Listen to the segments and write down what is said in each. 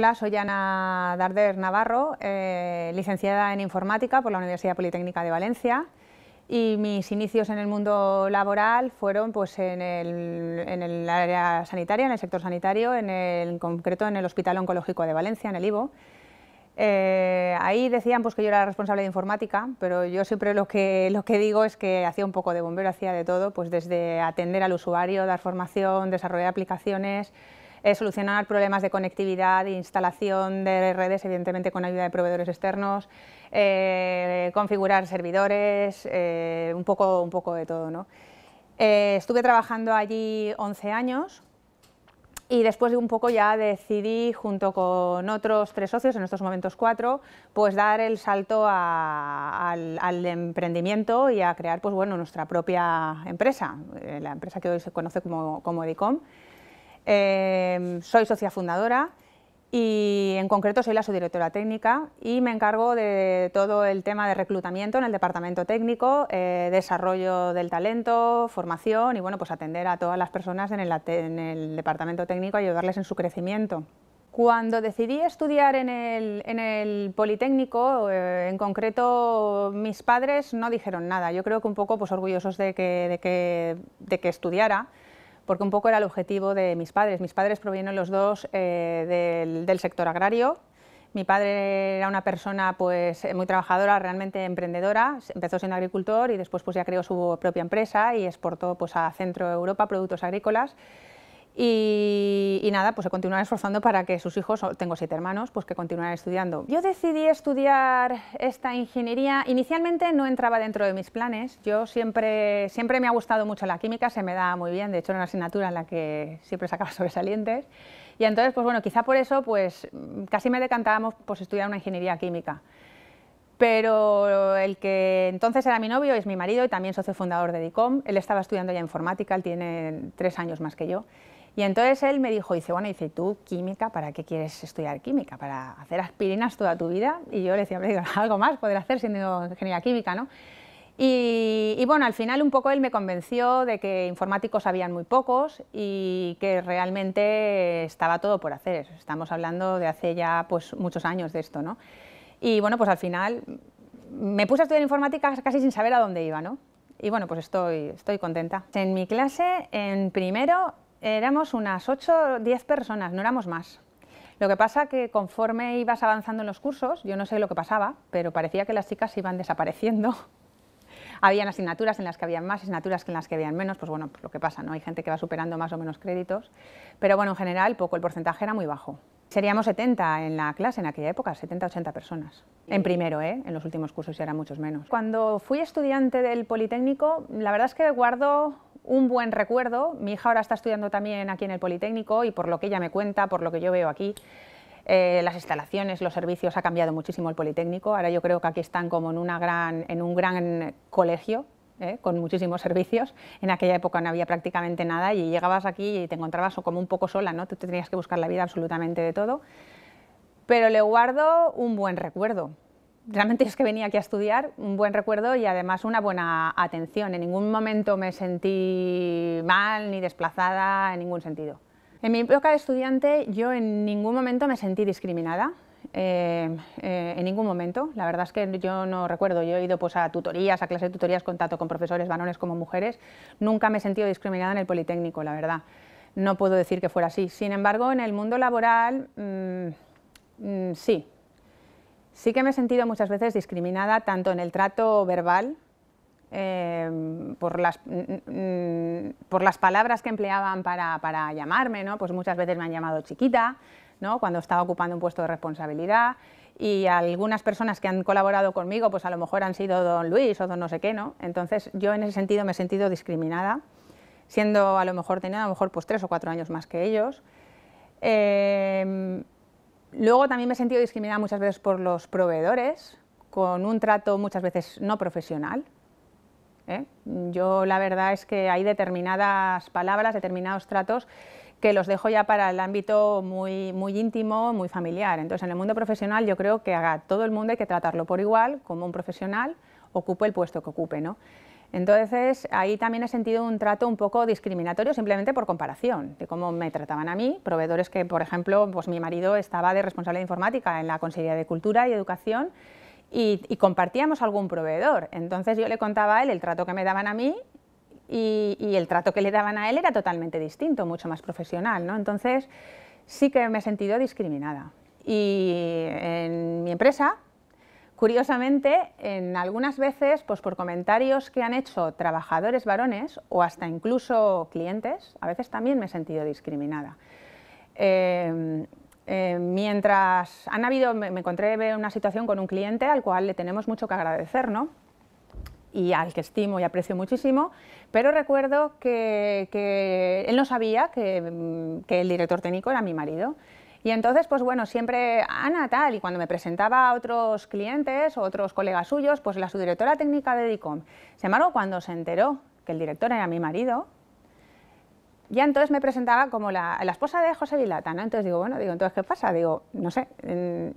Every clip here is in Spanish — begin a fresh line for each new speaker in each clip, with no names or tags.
Hola, soy Ana Darder Navarro, eh, licenciada en informática por la Universidad Politécnica de Valencia y mis inicios en el mundo laboral fueron pues, en, el, área sanitaria, en el sector sanitario, en, el, concreto en el Hospital Oncológico de Valencia, en el IVO. Eh, ahí decían pues, que yo era responsable de informática, pero yo siempre lo que, lo que digo es que hacía un poco de bombero, hacía de todo, pues desde atender al usuario, dar formación, desarrollar aplicaciones, eh, solucionar problemas de conectividad, instalación de redes, evidentemente con ayuda de proveedores externos, eh, configurar servidores, eh, un, poco, un poco de todo. ¿no? estuve trabajando allí 11 años y después de un poco ya decidí, junto con otros tres socios, en estos momentos cuatro, pues dar el salto al, emprendimiento y a crear pues bueno, nuestra propia empresa, la empresa que hoy se conoce como, como Edicom. Em, soy socia fundadora y en concreto soy la subdirectora técnica y me encargo de todo el tema de reclutamiento en el departamento técnico, eh, desarrollo del talento, formación y bueno, pues atender a todas las personas en el, departamento técnico, y ayudarles en su crecimiento. Cuando decidí estudiar en el, Politécnico, eh, en concreto mis padres no dijeron nada, yo creo que un poco pues, orgullosos de que, de que estudiara, porque un poco era el objetivo de mis padres. Mis padres provienen los dos eh, del, sector agrario. Mi padre era una persona pues, muy trabajadora, realmente emprendedora, empezó siendo agricultor y después pues, ya creó su propia empresa y exportó pues, a Centro Europa productos agrícolas. Y, nada, pues se continuado esforzando para que sus hijos, tengo siete hermanos, pues que continuaran estudiando. Yo decidí estudiar esta ingeniería, inicialmente no entraba dentro de mis planes, yo siempre, siempre me ha gustado mucho la química, se me da muy bien, de hecho era una asignatura en la que siempre sacaba sobresalientes, y entonces, pues bueno, quizá por eso, pues casi me decantábamos por pues, estudiar una ingeniería química pero el que entonces era mi novio es mi marido y también socio fundador de DICOM. Él estaba estudiando ya informática, él tiene tres años más que yo. Y entonces él me dijo, dice, bueno, dice, tú química, ¿para qué quieres estudiar química? ¿Para hacer aspirinas toda tu vida? Y yo le decía, algo más poder hacer siendo ingeniería química, ¿no? Y, y, bueno, al final un poco él me convenció de que informáticos habían muy pocos y que realmente estaba todo por hacer. Estamos hablando de hace ya pues muchos años de esto, ¿no? Y bueno, pues al final me puse a estudiar informática casi sin saber a dónde iba, ¿no? Y bueno, pues estoy, estoy contenta. En mi clase, en primero, Éramos unas 8 o 10 personas, no éramos más. Lo que pasa que conforme ibas avanzando en los cursos, yo no sé lo que pasaba, pero parecía que las chicas iban desapareciendo. Habían asignaturas en las que habían más, asignaturas en las que habían menos, pues bueno, pues lo que pasa, ¿no? Hay gente que va superando más o menos créditos, pero bueno, en general poco, el porcentaje era muy bajo. Seríamos 70 en la clase en aquella época, 70-80 personas. En primero, ¿eh? en los últimos cursos ya eran muchos menos. Cuando fui estudiante del Politécnico, la verdad es que guardo un buen recuerdo. Mi hija ahora está estudiando también aquí en el Politécnico y por lo que ella me cuenta, por lo que yo veo aquí, eh, las instalaciones, los servicios, ha cambiado muchísimo el Politécnico. Ahora yo creo que aquí están como en, en un gran colegio, eh, con muchísimos servicios. En aquella época no había prácticamente nada y llegabas aquí y te encontrabas como un poco sola, ¿no? Tú tenías que buscar la vida absolutamente de todo. Pero le guardo un buen recuerdo realmente es que venía aquí a estudiar, un buen recuerdo y además una buena atención. En ningún momento me sentí mal ni desplazada en ningún sentido. En mi época de estudiante yo en ningún momento me sentí discriminada, eh, eh, en ningún momento. La verdad es que yo no recuerdo, yo he ido pues, a tutorías, a clases de tutorías, contacto con profesores, varones como mujeres, nunca me he sentido discriminada en el Politécnico, la verdad. No puedo decir que fuera así. Sin embargo, en el mundo laboral, mm, mm, sí, Sí que me he sentido muchas veces discriminada tanto en el trato verbal, em, por, las, palabras que empleaban para, llamarme, ¿no? pues muchas veces me han llamado chiquita, ¿no? cuando estaba ocupando un puesto de responsabilidad, y algunas personas que han colaborado conmigo, pues a lo mejor han sido don Luis o don no sé qué, ¿no? entonces yo en ese sentido me he sentido discriminada, siendo a lo mejor tenía a lo mejor pues tres o cuatro años más que ellos. Em, Luego también me he sentido discriminada muchas veces por los proveedores, con un trato muchas veces no profesional. ¿eh? Yo la verdad es que hay determinadas palabras, determinados tratos que los dejo ya para el ámbito muy, muy íntimo, muy familiar. Entonces, en el mundo profesional yo creo que a todo el mundo hay que tratarlo por igual, como un profesional, ocupe el puesto que ocupe. ¿no? Entonces, ahí también he sentido un trato un poco discriminatorio simplemente por comparación, de cómo me trataban a mí, proveedores que, por ejemplo, pues mi marido estaba de responsable de informática en la Consejería de Cultura y Educación y, compartíamos algún proveedor. Entonces, yo le contaba a él el trato que me daban a mí y, el trato que le daban a él era totalmente distinto, mucho más profesional, ¿no? Entonces, sí que me he sentido discriminada. Y en mi empresa, Curiosamente, en algunas veces, pues por comentarios que han hecho trabajadores varones o hasta incluso clientes, a veces también me he sentido discriminada. Em, em, mientras han habido, me, encontré en una situación con un cliente al cual le tenemos mucho que agradecer, y al que estimo y aprecio muchísimo, pero recuerdo que, él no sabía que, que, el director técnico era mi marido. Y entonces, pues bueno, siempre Ana tal, y cuando me presentaba a otros clientes o otros colegas suyos, pues la subdirectora técnica de DICOM. Sin embargo, cuando se enteró que el director era mi marido, ya entonces me presentaba como la, esposa de José Vilata, ¿no? Entonces digo, bueno, digo, entonces, ¿qué pasa? Digo, no sé,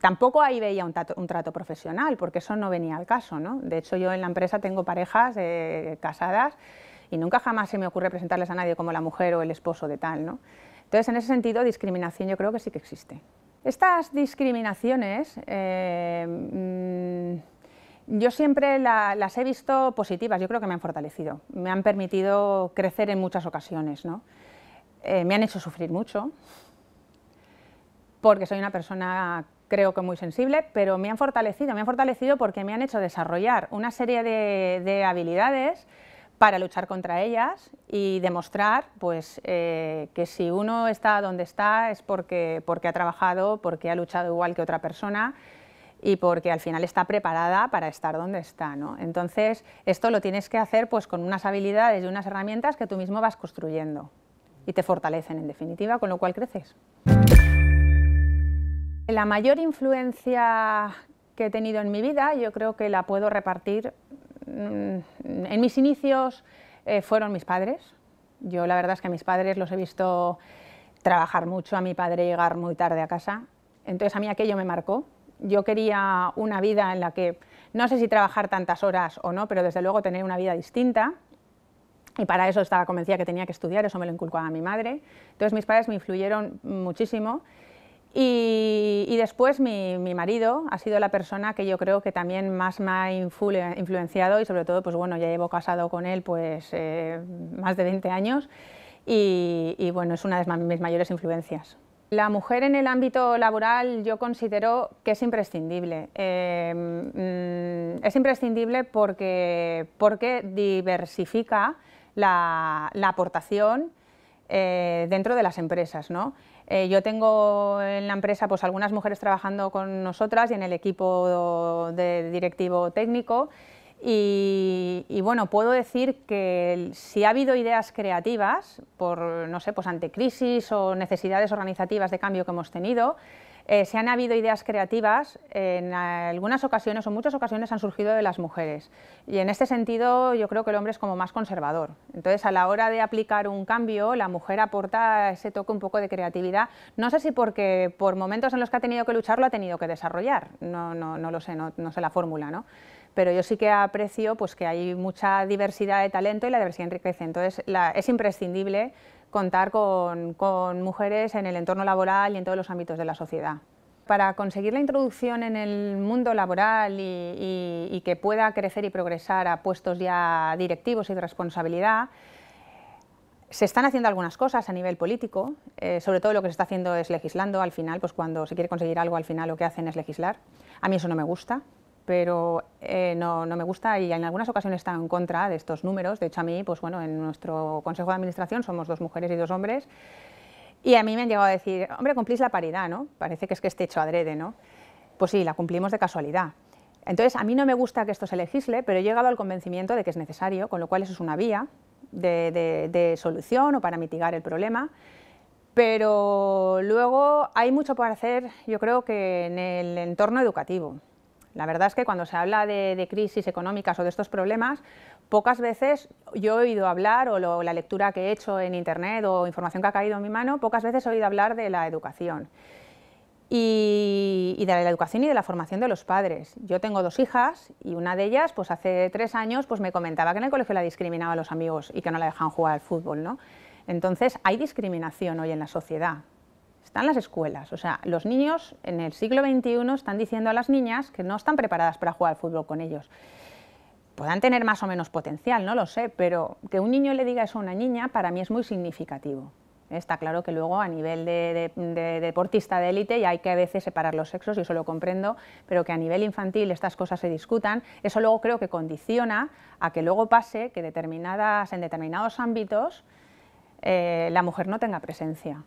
tampoco ahí veía un, trato profesional, porque eso no venía al caso, ¿no? De hecho, yo en la empresa tengo parejas eh, casadas y nunca jamás se me ocurre presentarles a nadie como la mujer o el esposo de tal, ¿no? Entonces, en ese sentido, discriminación yo creo que sí que existe. Estas discriminaciones... Eh, mm, yo siempre las he visto positivas, yo creo que me han fortalecido, me han permitido crecer en muchas ocasiones, eh, me han hecho sufrir mucho, porque soy una persona creo que muy sensible, pero me han fortalecido, me han fortalecido porque me han hecho desarrollar una serie de habilidades para luchar contra ellas y demostrar pues, eh, que si uno está donde está es porque, porque ha trabajado, porque ha luchado igual que otra persona y porque al final está preparada para estar donde está. ¿no? Entonces, esto lo tienes que hacer pues, con unas habilidades y unas herramientas que tú mismo vas construyendo y te fortalecen en definitiva, con lo cual creces. La mayor influencia que he tenido en mi vida yo creo que la puedo repartir Mm, en mis inicios eh, fueron mis padres. Yo la verdad es que a mis padres los he visto trabajar mucho, a mi padre llegar muy tarde a casa. Entonces a mí aquello me marcó. Yo quería una vida en la que, no sé si trabajar tantas horas o no, pero desde luego tener una vida distinta. Y para eso estaba convencida que tenía que estudiar, eso me lo inculcó a mi madre. Entonces mis padres me influyeron muchísimo y, después mi, marido ha sido la persona que yo creo que también más me ha influenciado y sobre todo, pues bueno, ya llevo casado con él pues eh, más de 20 años y, bueno, es una de mis mayores influencias. La mujer en el ámbito laboral yo considero que es imprescindible. Em, mm, es imprescindible porque, diversifica la, aportación eh, dentro de las empresas. ¿no? Eh, yo tengo en la empresa pues, algunas mujeres trabajando con nosotras y en el equipo de directivo técnico. Y, y, bueno, puedo decir que si ha habido ideas creativas por, no sé, pues ante crisis o necesidades organizativas de cambio que hemos tenido, eh, se han habido ideas creativas, en algunas ocasiones o muchas ocasiones han surgido de las mujeres. Y en este sentido yo creo que el hombre es como más conservador. Entonces a la hora de aplicar un cambio, la mujer aporta ese toque un poco de creatividad. No sé si porque por momentos en los que ha tenido que luchar lo ha tenido que desarrollar. No, no, no lo sé, no, no sé la fórmula, ¿no? pero yo sí que aprecio pues, que hay mucha diversidad de talento y la diversidad enriquece. Entonces es imprescindible contar con, mujeres en el entorno laboral y en todos los ámbitos de la sociedad para conseguir la introducción en el mundo laboral y, que pueda crecer y progresar a puestos ya directivos y de responsabilidad, se están haciendo algunas cosas a nivel político, eh, sobre todo lo que se está haciendo es legislando al final, pues cuando se quiere conseguir algo al final lo que hacen es legislar. A mí eso no me gusta, pero eh, no, me gusta y en algunas ocasiones está en contra de estos números. De hecho, a mí, pues bueno, en nuestro Consejo de Administración somos dos mujeres y dos hombres y a mí me han llegado a decir, hombre, cumplís la paridad, ¿no? Parece que es que esté hecho adrede, ¿no? Pues sí, la cumplimos de casualidad. Entonces, a mí no me gusta que esto se legisle, pero he llegado al convencimiento de que es necesario, con lo cual eso es una vía de, de solución o para mitigar el problema pero luego hay mucho por hacer, yo creo que en el entorno educativo. La verdad es que cuando se habla de, crisis económicas o de estos problemas, pocas veces yo he oído hablar, o la lectura que he hecho en Internet o información que ha caído en mi mano, pocas veces he oído hablar de la educación. Y, de la educación y de la formación de los padres. Yo tengo dos hijas y una de ellas, pues hace tres años, pues me comentaba que en el colegio la discriminaban los amigos y que no la dejaban jugar al fútbol, Entonces hay discriminación hoy en la sociedad están las escuelas. O sea, los niños en el siglo XXI están diciendo a las niñas que no están preparadas para jugar al fútbol con ellos. Puedan tener más o menos potencial, no lo sé, pero que un niño le diga eso a una niña para mí es muy significativo. Está claro que luego a nivel de, deportista de élite y hay que a veces separar los sexos, y eso lo comprendo, pero que a nivel infantil estas cosas se discutan, eso luego creo que condiciona a que luego pase que determinadas, en determinados ámbitos eh, la mujer no tenga presencia.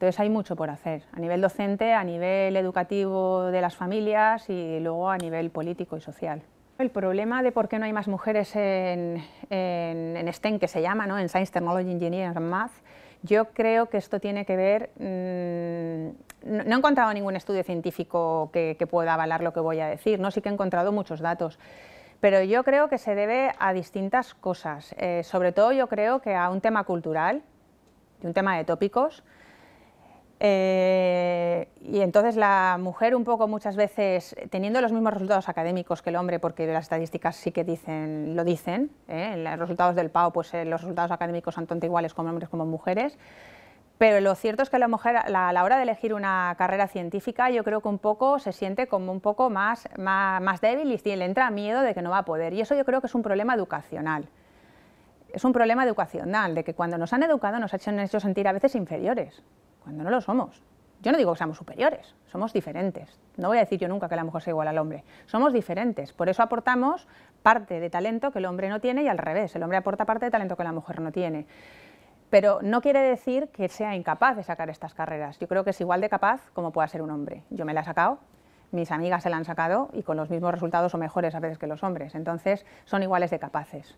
Entonces hay mucho por hacer, a nivel docente, a nivel educativo de las familias y luego a nivel político y social. El problema de por qué no hay más mujeres en, en, STEM, que se llama, ¿no? en Science, Technology, Engineering and Math, yo creo que esto tiene que ver... Mm, no, he encontrado ningún estudio científico que, pueda avalar lo que voy a decir, ¿no? sí que he encontrado muchos datos, pero yo creo que se debe a distintas cosas. Eh, sobre todo yo creo que a un tema cultural y un tema de tópicos, eh, y entonces la mujer un poco muchas veces, teniendo los mismos resultados académicos que el hombre, porque las estadísticas sí que dicen, lo dicen, ¿eh? los resultados del PAO, pues eh, los resultados académicos son tanto iguales como hombres como mujeres, pero lo cierto es que la mujer a la hora de elegir una carrera científica yo creo que un poco se siente como un poco más, más, más débil y le entra miedo de que no va a poder. Y eso yo creo que es un problema educacional. Es un problema educacional, de que cuando nos han educado nos han hecho sentir a veces inferiores cuando no lo somos. Yo no digo que seamos superiores, somos diferentes. No voy a decir yo nunca que la mujer sea igual al hombre. Somos diferentes, por eso aportamos parte de talento que el hombre no tiene y al revés, el hombre aporta parte de talento que la mujer no tiene. Pero no quiere decir que sea incapaz de sacar estas carreras. Yo creo que es igual de capaz como pueda ser un hombre. Yo me la he sacado, mis amigas se la han sacado y con los mismos resultados o mejores a veces que los hombres. Entonces son iguales de capaces,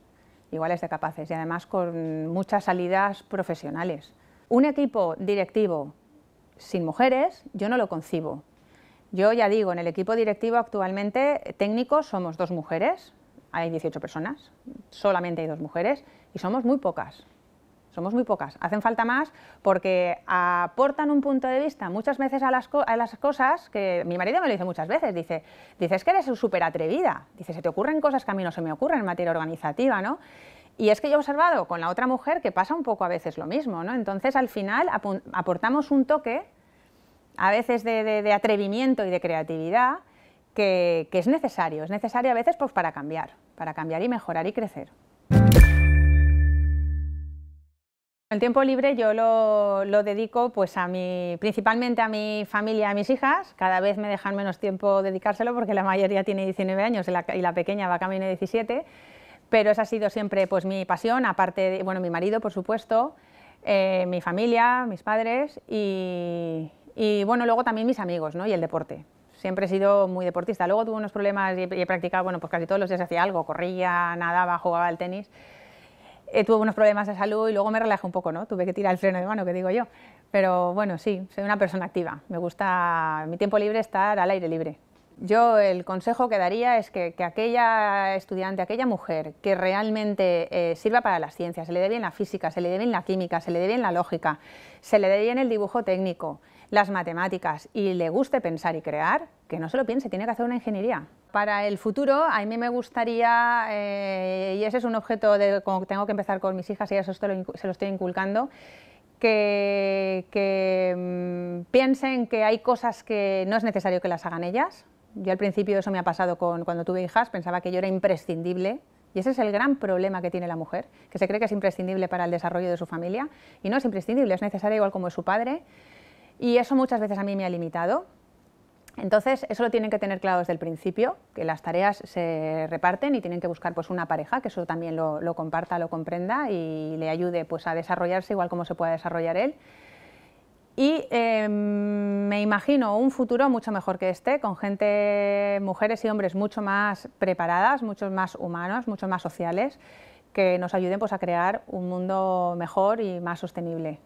iguales de capaces y además con muchas salidas profesionales. Un equipo directivo sin mujeres, yo no lo concibo. Yo ya digo, en el equipo directivo actualmente técnicos somos dos mujeres, hay 18 personas, solamente hay dos mujeres y somos muy pocas. Somos muy pocas. Hacen falta más porque aportan un punto de vista muchas veces a las, cosas que mi marido me lo dice muchas veces. Dice, dices que eres súper atrevida. Dice, se te ocurren cosas que a mí no se me ocurren en materia organizativa, ¿no? Y es que yo he observado con la otra mujer que pasa un poco a veces lo mismo, ¿no? Entonces al final aportamos un toque, a veces de, atrevimiento y de creatividad, que, es necesario, es necesario a veces pues, para cambiar, para cambiar y mejorar y crecer. El tiempo libre yo lo, dedico pues a mi, principalmente a mi familia, a mis hijas. Cada vez me dejan menos tiempo dedicárselo porque la mayoría tiene 19 años y la, pequeña va camino de 17 pero esa ha sido siempre pues, mi pasión, aparte de bueno, mi marido, por supuesto, eh, mi familia, mis padres y, bueno, luego también mis amigos ¿no? y el deporte. Siempre he sido muy deportista. Luego tuve unos problemas y he, practicado, bueno, pues casi todos los días hacía algo, corría, nadaba, jugaba al tenis. Eh, tuve unos problemas de salud y luego me relajé un poco, ¿no? Tuve que tirar el freno de mano, que digo yo. Pero bueno, sí, soy una persona activa. Me gusta mi tiempo libre estar al aire libre. Yo el consejo que daría es que, aquella estudiante, aquella mujer que realmente eh, sirva para las ciencias, se le dé bien la física, se le dé bien la química, se le dé bien la lógica, se le dé bien el dibujo técnico, las matemáticas y le guste pensar y crear, que no se lo piense, tiene que hacer una ingeniería. Para el futuro, a mí me gustaría, eh, y ese es un objeto de como tengo que empezar con mis hijas y eso se lo, estoy inculcando, que, mm, piensen que hay cosas que no es necesario que las hagan ellas, yo al principio eso me ha pasado con, cuando tuve hijas, pensaba que yo era imprescindible y ese es el gran problema que tiene la mujer, que se cree que es imprescindible para el desarrollo de su familia y no es imprescindible, es necesaria igual como es su padre y eso muchas veces a mí me ha limitado. Entonces, eso lo tienen que tener claro desde el principio, que las tareas se reparten y tienen que buscar pues, una pareja que eso también lo, comparta, lo comprenda y le ayude pues, a desarrollarse igual como se pueda desarrollar él y em, me imagino un futuro mucho mejor que este, con gente, mujeres y hombres mucho más preparadas, mucho más humanos, mucho más sociales, que nos ayuden pues, a crear un mundo mejor y más sostenible.